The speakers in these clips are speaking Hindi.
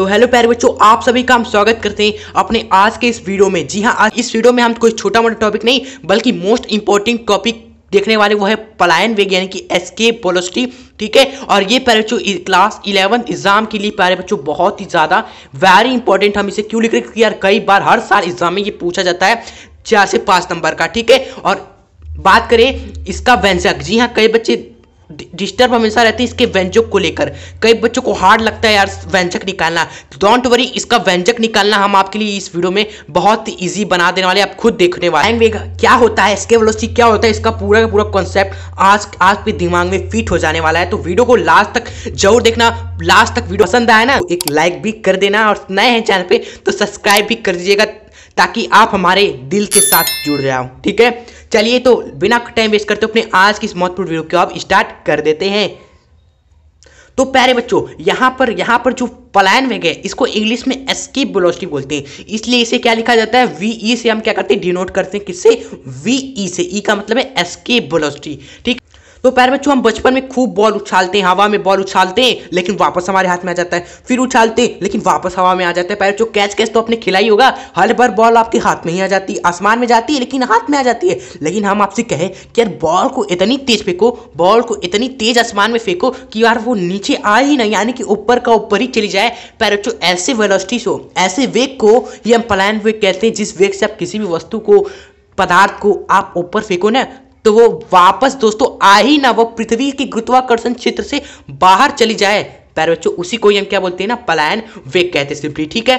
तो हेलो प्यारे बच्चों आप सभी का हम स्वागत करते हैं अपने आज के इस वीडियो में जी हाँ आज इस वीडियो में हम कोई छोटा मोटा टॉपिक नहीं बल्कि मोस्ट इंपॉर्टेंट टॉपिक देखने वाले वो है पलायन वेग यानी कि एस्केप पोलोस्टी ठीक है और ये प्यारे बच्चों क्लास इलेवन एग्जाम के लिए प्यारे बच्चों बहुत ही ज़्यादा वेरी इंपॉर्टेंट हम इसे क्यों लिख रहे क्योंकि यार कई बार हर साल एग्जाम में ये पूछा जाता है चार से पांच नंबर का ठीक है और बात करें इसका व्यंजक जी हाँ कई बच्चे डिस्टर्ब हमेशा रहती है इसके व्यंजक को लेकर कई बच्चों को हार्ड लगता है यार व्यंजक निकालना डोंट तो वरी इसका व्यंजक निकालना हम आपके लिए इस वीडियो में बहुत ईजी बना देने वाले आप खुद देखने वाले क्या होता है इसके वेलोसिटी क्या होता है इसका पूरा का पूरा कॉन्सेप्ट आज आज के दिमाग में फिट हो जाने वाला है तो वीडियो को लास्ट तक जरूर देखना लास्ट तक वीडियो पसंद आया ना तो एक लाइक भी कर देना और नए हैं चैनल पर तो सब्सक्राइब भी कर दीजिएगा ताकि आप हमारे दिल के साथ जुड़ जाओ ठीक है चलिए तो बिना टाइम वेस्ट करते अपने आज की इस महत्वपूर्ण वीडियो को आप स्टार्ट कर देते हैं तो प्यारे बच्चों यहां पर यहां पर जो पलायन वेग है इसको इंग्लिश में एस्केप वेलोसिटी बोलते हैं इसलिए इसे क्या लिखा जाता है वीई e से हम क्या करते हैं डिनोट करते हैं किससे वीई e से ई e का मतलब है एस्केप वेलोसिटी ठीक तो पैर बच्चों हम बचपन में खूब बॉल उछालते हैं हवा में बॉल उछालते हैं लेकिन वापस हमारे हाथ में आ जाता है फिर उछालते हैं लेकिन वापस हवा में आ जाता है पैर बच्चों कैच कैच तो आपने खिलाई होगा हर बार बॉल आपके हाथ में ही आ जाती है आसमान में जाती है लेकिन हाथ में आ जाती है लेकिन हम आपसे कहें कि यार बॉल को इतनी तेज फेंको बॉल को इतनी तेज आसमान में फेंको कि यार वो नीचे आए ही नहीं यानी कि ऊपर का ऊपर ही चली जाए पैर बच्चों ऐसे वेलोसिटी हो ऐसे वेग को ये हम पलायन वेग कहते हैं जिस वेग से आप किसी भी वस्तु को पदार्थ को आप ऊपर फेंको ना तो वो वापस दोस्तों आ ही ना वो पृथ्वी के गुरुत्वाकर्षण क्षेत्र से बाहर चली जाए पैर बच्चों उसी को ही हम क्या बोलते हैं ना पलायन वेग कहते हैं सिंपली ठीक है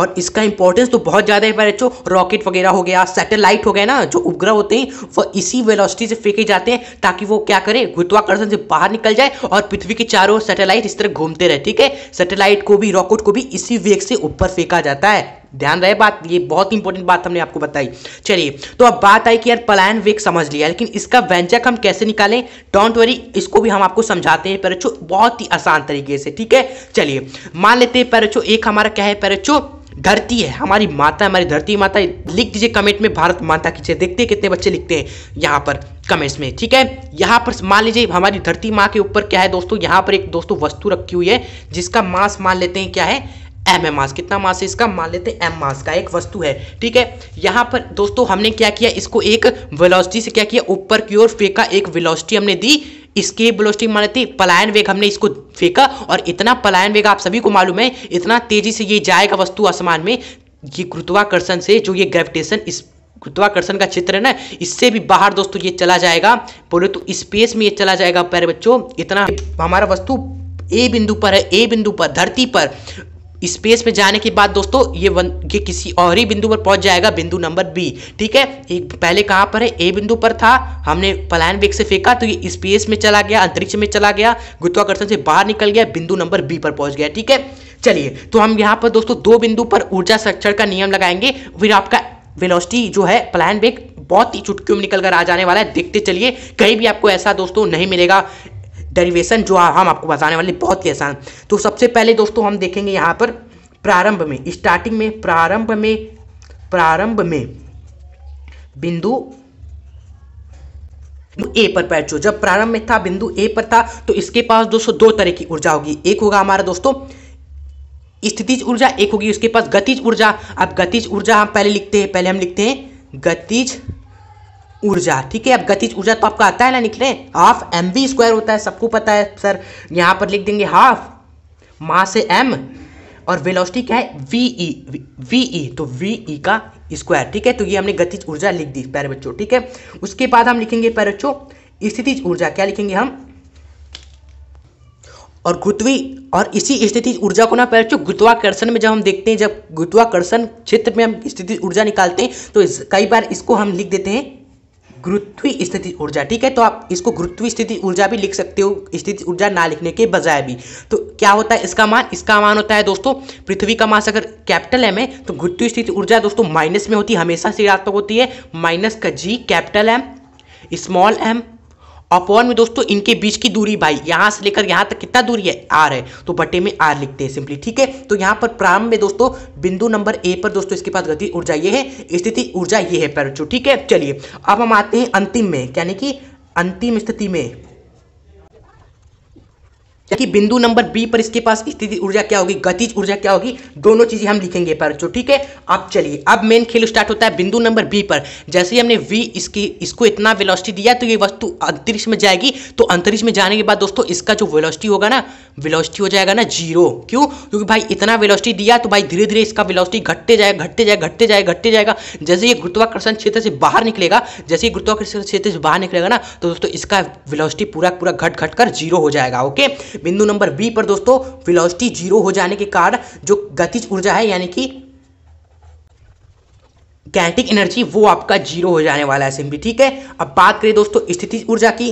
और इसका इंपॉर्टेंस तो बहुत ज़्यादा है बच्चों रॉकेट वगैरह हो गया सैटेलाइट हो गया ना जो उपग्रह होते हैं वह इसी वेलोसिटी से फेंके जाते हैं ताकि वो क्या करें गुरुत्वाकर्षण से बाहर निकल जाए और पृथ्वी के चारों सैटेलाइट इस तरह घूमते रहे ठीक है सैटेलाइट को भी रॉकेट को भी इसी वेग से ऊपर फेंका जाता है ध्यान रहे बात ये बहुत इंपॉर्टेंट बात हमने आपको बताई चलिए तो अब बात आई कि यार पलायन वेग समझ लिया लेकिन इसका व्यंजक हम कैसे निकालें डोंट वरी इसको भी हम आपको समझाते हैं पर बहुत ही आसान तरीके से ठीक है चलिए मान लेते हैं पर एक हमारा क्या है पर धरती है हमारी माता हमारी धरती माता लिख दीजिए कमेंट में भारत माता की देखते हैं कितने बच्चे लिखते हैं यहाँ पर कमेंट्स में ठीक है यहाँ पर मान लीजिए हमारी धरती माँ के ऊपर क्या है दोस्तों यहाँ पर एक दोस्तों वस्तु रखी हुई है जिसका मास मान लेते हैं क्या है एम एम मास कितना मास है इसका मान लेते हैं एम मास का एक वस्तु है ठीक है यहाँ पर दोस्तों हमने क्या किया इसको एक वेलोसिटी से क्या किया ऊपर की ओर फेंका एक वेलोसिटी हमने दी इसकी वेलोसिटी मान लेते पलायन वेग हमने इसको फेंका और इतना पलायन वेग आप सभी को मालूम है इतना तेजी से ये जाएगा वस्तु आसमान में ये गुरुत्वाकर्षण से जो ये ग्रेविटेशन इस गुरुत्वाकर्षण का क्षेत्र है ना इससे भी बाहर दोस्तों ये चला जाएगा बोले तो स्पेस में ये चला जाएगा पैर बच्चों इतना हमारा वस्तु ए बिंदु पर है ए बिंदु पर धरती पर स्पेस में जाने के बाद दोस्तों ये वन ये किसी और ही बिंदु पर पहुंच जाएगा बिंदु नंबर बी ठीक है एक पहले कहां पर है ए बिंदु पर था हमने प्लान बेग से फेंका तो ये स्पेस में चला गया अंतरिक्ष में चला गया गुरुत्वाकर्षण से बाहर निकल गया बिंदु नंबर बी पर पहुंच गया ठीक है चलिए तो हम यहाँ पर दोस्तों दो बिंदु पर ऊर्जा संरक्षण का नियम लगाएंगे फिर आपका वेलोसिटी जो है प्लान बेग बहुत ही चुटकियों में निकल कर आ जाने वाला है देखते चलिए कहीं भी आपको ऐसा दोस्तों नहीं मिलेगा डेरिवेशन जो हम आपको बताने वाले बहुत ही आसान तो सबसे पहले दोस्तों हम देखेंगे यहाँ पर प्रारंभ में स्टार्टिंग में प्रारंभ में प्रारंभ में बिंदु ए पर पैचो जब प्रारंभ में था बिंदु ए पर था तो इसके पास दोस्तों दो तरह की ऊर्जा होगी एक होगा हमारा दोस्तों स्थितिज ऊर्जा एक होगी उसके पास गतिज ऊर्जा अब गतिज ऊर्जा हम पहले लिखते हैं पहले हम लिखते हैं गतिज ऊर्जा ठीक है अब गतिज ऊर्जा तो आपका आता है ना निकले हाफ एम वी स्क्वायर होता है सबको पता है सर यहाँ पर लिख देंगे हाफ मास से एम और वेलोसिटी क्या है वी ई वी ई तो वी ई e का स्क्वायर ठीक है तो ये हमने गतिज ऊर्जा लिख दी पैर बच्चों ठीक है उसके बाद हम लिखेंगे पैर बच्चों स्थितिज ऊर्जा क्या लिखेंगे हम और गुरुत्वी और इसी स्थिति ऊर्जा को ना पैर बच्चों गुरुत्वाकर्षण में जब हम देखते हैं जब गुरुत्वाकर्षण क्षेत्र में हम स्थिति ऊर्जा निकालते हैं तो कई बार इसको हम लिख देते हैं गुरुत्वी स्थिति ऊर्जा ठीक है तो आप इसको गुरुत्वी स्थिति ऊर्जा भी लिख सकते हो स्थिति ऊर्जा ना लिखने के बजाय भी तो क्या होता है इसका मान इसका मान होता है दोस्तों पृथ्वी का मास अगर कैपिटल एम है तो गुरुत्वी स्थिति ऊर्जा दोस्तों माइनस में होती है हमेशा सीरात्मक होती है माइनस का G capital M small M upon में दोस्तों इनके बीच की दूरी भाई यहाँ से लेकर यहाँ तक कितना दूरी है आर है तो बटे में आर लिखते हैं सिंपली ठीक है तो यहाँ पर प्रारंभ में दोस्तों बिंदु नंबर ए पर दोस्तों इसके पास गति ऊर्जा ये है स्थिति ऊर्जा ये है पैरचो ठीक है चलिए अब हम आते हैं अंतिम में यानी कि अंतिम स्थिति में यानी बिंदु नंबर बी पर इसके पास स्थिति ऊर्जा क्या होगी गतिज ऊर्जा क्या होगी दोनों चीजें हम लिखेंगे पर जो तो ठीक है अब चलिए अब मेन खेल स्टार्ट होता है बिंदु नंबर बी पर जैसे ही हमने वी इसकी इसको इतना वेलोसिटी दिया तो ये वस्तु अंतरिक्ष में जाएगी तो अंतरिक्ष में जाने के बाद दोस्तों इसका जो वेलोसिटी होगा ना वेलोसिटी हो जाएगा ना जीरो क्यों क्योंकि भाई इतना वेलोसिटी दिया तो भाई धीरे धीरे इसका वेलोसिटी घटते जाएगा घटते जाएगा घटते जाएगा घटते जाएगा जैसे ये गुरुत्वाकर्षण क्षेत्र से बाहर निकलेगा जैसे ही गुरुत्वाकर्षण क्षेत्र से बाहर निकलेगा ना तो दोस्तों इसका वेलोसिटी पूरा पूरा घट घट कर जीरो हो जाएगा ओके बिंदु नंबर बी पर दोस्तों फिलोसिटी जीरो हो जाने के कारण जो गतिज ऊर्जा है यानी कि कैंटिक एनर्जी वो आपका जीरो हो जाने वाला है सिंपली ठीक है अब बात करें दोस्तों स्थिति ऊर्जा की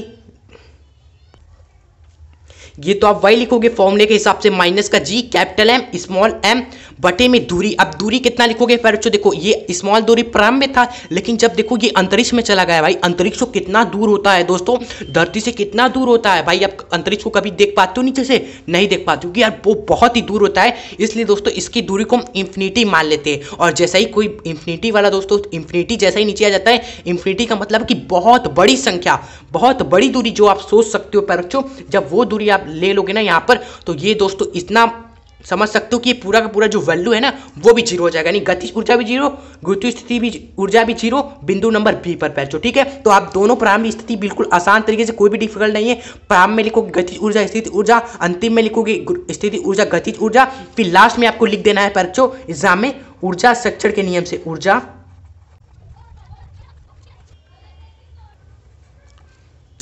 ये तो आप वही लिखोगे फॉर्मूले के हिसाब से माइनस का G capital M small M बटे में दूरी अब दूरी कितना लिखोगे पर बच्चों तो देखो ये स्मॉल दूरी प्रारंभ में था लेकिन जब देखो ये अंतरिक्ष में चला गया भाई अंतरिक्ष को तो कितना दूर होता है दोस्तों धरती से कितना दूर होता है भाई आप अंतरिक्ष को कभी देख पाते हो नीचे से नहीं देख पाते क्योंकि यार वो बहुत ही दूर होता है इसलिए दोस्तों इसकी दूरी को हम इन्फिनिटी मान लेते हैं और जैसा ही कोई इन्फिनिटी वाला दोस्तों इन्फिनिटी जैसा ही नीचे आ जाता है इन्फिनिटी का मतलब कि बहुत बड़ी संख्या बहुत बड़ी दूरी जो आप सोच सकते हो पैरक्षो जब वो दूरी आप ले लोगे ना यहाँ पर तो ये दोस्तों इतना समझ सकते हो कि पूरा का पूरा जो वैल्यू है ना वो भी जीरो हो जाएगा यानी गतिज ऊर्जा भी जीरो गुरुत्व स्थिति भी ऊर्जा भी जीरो बिंदु नंबर बी पर पहुंचो ठीक है तो आप दोनों प्रारंभ स्थिति बिल्कुल आसान तरीके से कोई भी डिफिकल्ट नहीं है प्रारंभ में लिखोगे गतिज ऊर्जा स्थिति ऊर्जा अंतिम में लिखोगे स्थिति ऊर्जा गतिज ऊर्जा फिर लास्ट में आपको लिख देना है परचो एग्जाम में ऊर्जा संरक्षण के नियम से ऊर्जा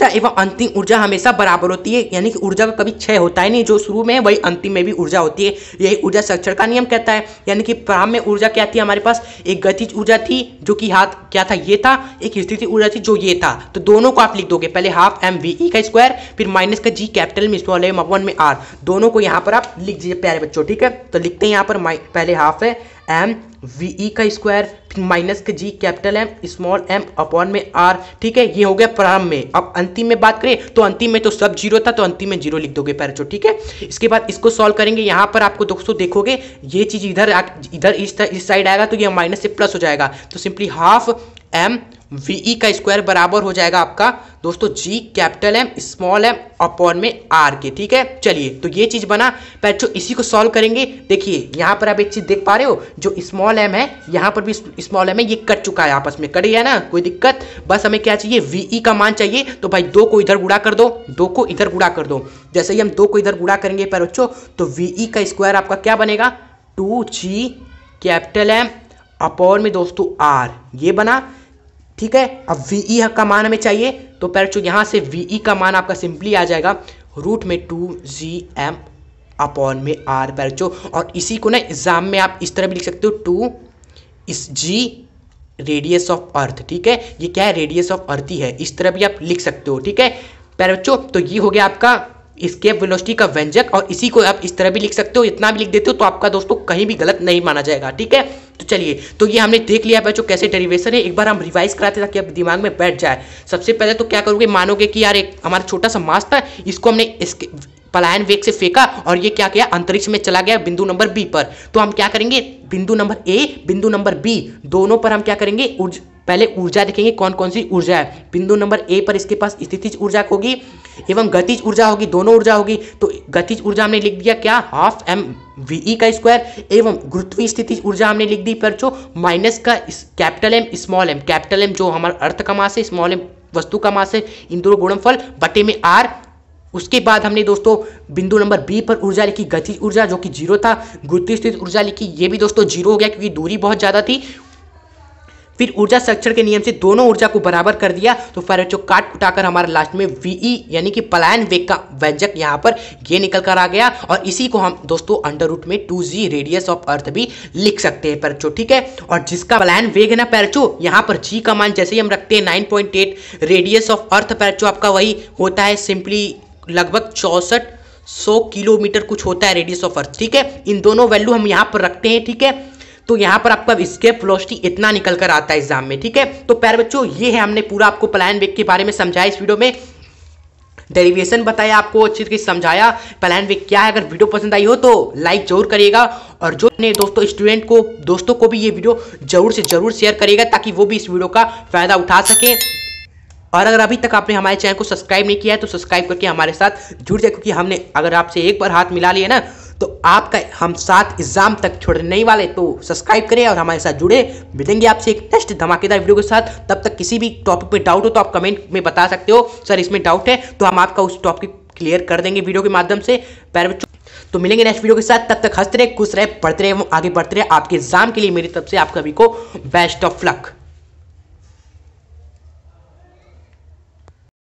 ऊर्जा एवं अंतिम ऊर्जा हमेशा बराबर होती है यानी कि ऊर्जा का कभी क्षय होता ही नहीं जो शुरू में है वही अंतिम में भी ऊर्जा होती है यही ऊर्जा संरक्षण का नियम कहता है यानी कि प्रारंभ में ऊर्जा क्या थी हमारे पास एक गतिज ऊर्जा थी जो कि हाथ क्या था ये था एक स्थिति ऊर्जा थी जो ये था तो दोनों को आप लिख दोगे पहले हाफ एम वी ई का स्क्वायर फिर माइनस का जी कैपिटल में स्मॉल एम वन में आर दोनों को यहाँ पर आप लिख दीजिए प्यारे बच्चों ठीक है तो लिखते हैं यहाँ पर पहले हाफ है एम वी ई e का स्क्वायर फिर माइनस के G capital M small M upon में आर ठीक है ये हो गया प्रारंभ में अब अंतिम में बात करें तो अंतिम में तो सब जीरो था तो अंतिम में जीरो लिख दोगे पैरचो ठीक है इसके बाद इसको सॉल्व करेंगे यहाँ पर आपको दोस्तों देखोगे ये चीज़ इधर इधर इस, इस साइड आएगा तो ये माइनस से प्लस हो जाएगा तो simply half M V E e का स्क्वायर बराबर हो जाएगा आपका दोस्तों G capital M small M upon में आर के ठीक है चलिए तो ये चीज बना पैचो इसी को सॉल्व करेंगे देखिए यहाँ पर आप एक चीज देख पा रहे हो जो स्मॉल एम है यहाँ पर भी स्मॉल एम है ये कट चुका है आपस में कट है ना कोई दिक्कत बस हमें क्या चाहिए वीई e का मान चाहिए तो भाई दो को इधर गुड़ा कर दो दो को इधर गुड़ा कर दो जैसे ही हम दो को इधर गुड़ा करेंगे पैर तो वीई e का स्क्वायर आपका क्या बनेगा two G capital M upon में दोस्तों आर ये बना ठीक है अब वी ई e का मान हमें चाहिए तो पैरचो यहाँ से वी ई e का मान आपका सिंपली आ जाएगा रूट में टू जी एम अपॉन में आर पैरचो और इसी को ना एग्जाम में आप इस तरह भी लिख सकते हो टू इस जी रेडियस ऑफ अर्थ ठीक है ये क्या है रेडियस ऑफ अर्थ ही है इस तरह भी आप लिख सकते हो ठीक है चो तो ये हो गया आपका स्केप वेलोसिटी का व्यंजक और इसी को आप इस तरह भी लिख सकते हो इतना भी लिख देते हो तो आपका दोस्तों कहीं भी गलत नहीं माना जाएगा ठीक है तो चलिए तो ये हमने देख लिया बच्चों कैसे डेरिवेशन है एक बार हम रिवाइज कराते ताकि आप दिमाग में बैठ जाए सबसे पहले तो क्या करोगे मानोगे कि यार एक हमारा छोटा सा मास था इसको हमने इसके पलायन वेग से फेंका और ये क्या किया अंतरिक्ष में चला गया बिंदु नंबर बी पर तो हम क्या करेंगे बिंदु नंबर ए बिंदु नंबर बी दोनों पर हम क्या करेंगे ऊर्जा पहले ऊर्जा देखेंगे कौन कौन सी ऊर्जा है बिंदु नंबर ए पर इसके पास स्थितिज ऊर्जा होगी एवं गतिज ऊर्जा होगी दोनों ऊर्जा होगी तो गतिज ऊर्जा हमने लिख दिया क्या हाफ एम वी का स्क्वायर एवं गुरुत्वीय स्थिति ऊर्जा हमने लिख दी पर जो माइनस का capital M small M capital M जो हमारा अर्थ का मास है स्मॉल एम वस्तु का मास है इन दोनों गुणनफल बटे में आर उसके बाद हमने दोस्तों बिंदु नंबर बी पर ऊर्जा लिखी गतिज ऊर्जा जो कि जीरो था गुरुत्वीय स्थित ऊर्जा लिखी ये भी दोस्तों जीरो हो गया क्योंकि दूरी बहुत ज़्यादा थी फिर ऊर्जा संरक्षण के नियम से दोनों ऊर्जा को बराबर कर दिया तो फिर बच्चों काट उठाकर हमारा लास्ट में वीई e, यानी कि पलायन वेग का व्यंजक यहाँ पर ये निकल कर आ गया और इसी को हम दोस्तों अंडर रूट में two G radius of earth भी लिख सकते हैं पैरचो ठीक है और जिसका पलायन वेग है ना पैरचो यहाँ पर जी का मान जैसे ही हम रखते हैं nine point eight radius of earth पैरचो आपका वही होता है सिंपली लगभग चौसठ सौ किलोमीटर कुछ होता है रेडियस ऑफ अर्थ ठीक है इन दोनों वैल्यू हम यहाँ पर रखते हैं ठीक है तो यहां पर आपका स्केप फ्लोस्टी इतना निकल कर आता है एग्जाम में ठीक है तो प्यार बच्चों ये है हमने पूरा आपको प्लान वेग के बारे में समझाया इस वीडियो में डेरिवेशन बताया आपको अच्छी तरीके समझाया प्लान वेग क्या है अगर वीडियो पसंद आई हो तो लाइक जरूर करिएगा और जो अपने दोस्तों स्टूडेंट को दोस्तों को भी ये वीडियो जरूर से जरूर शेयर करेगा ताकि वो भी इस वीडियो का फायदा उठा सकें और अगर अभी तक आपने हमारे चैनल को सब्सक्राइब नहीं किया है तो सब्सक्राइब करके हमारे साथ जुड़ जाए क्योंकि हमने अगर आपसे एक बार हाथ मिला लिया ना तो आपका हम साथ एग्जाम तक छोड़ने नहीं वाले तो सब्सक्राइब करें और हमारे साथ जुड़े मिलेंगे आपसे एक नेक्स्ट धमाकेदार वीडियो के साथ तब तक किसी भी टॉपिक पर डाउट हो तो आप कमेंट में बता सकते हो सर इसमें डाउट है तो हम आपका उस टॉपिक क्लियर कर देंगे वीडियो के माध्यम से पैर तो मिलेंगे नेक्स्ट वीडियो के साथ तब तक हंसते रहे खुश रहे पढ़ते रहे आगे बढ़ते रहे आपके एग्जाम के लिए मेरी तरफ से आप सभी को बेस्ट ऑफ लक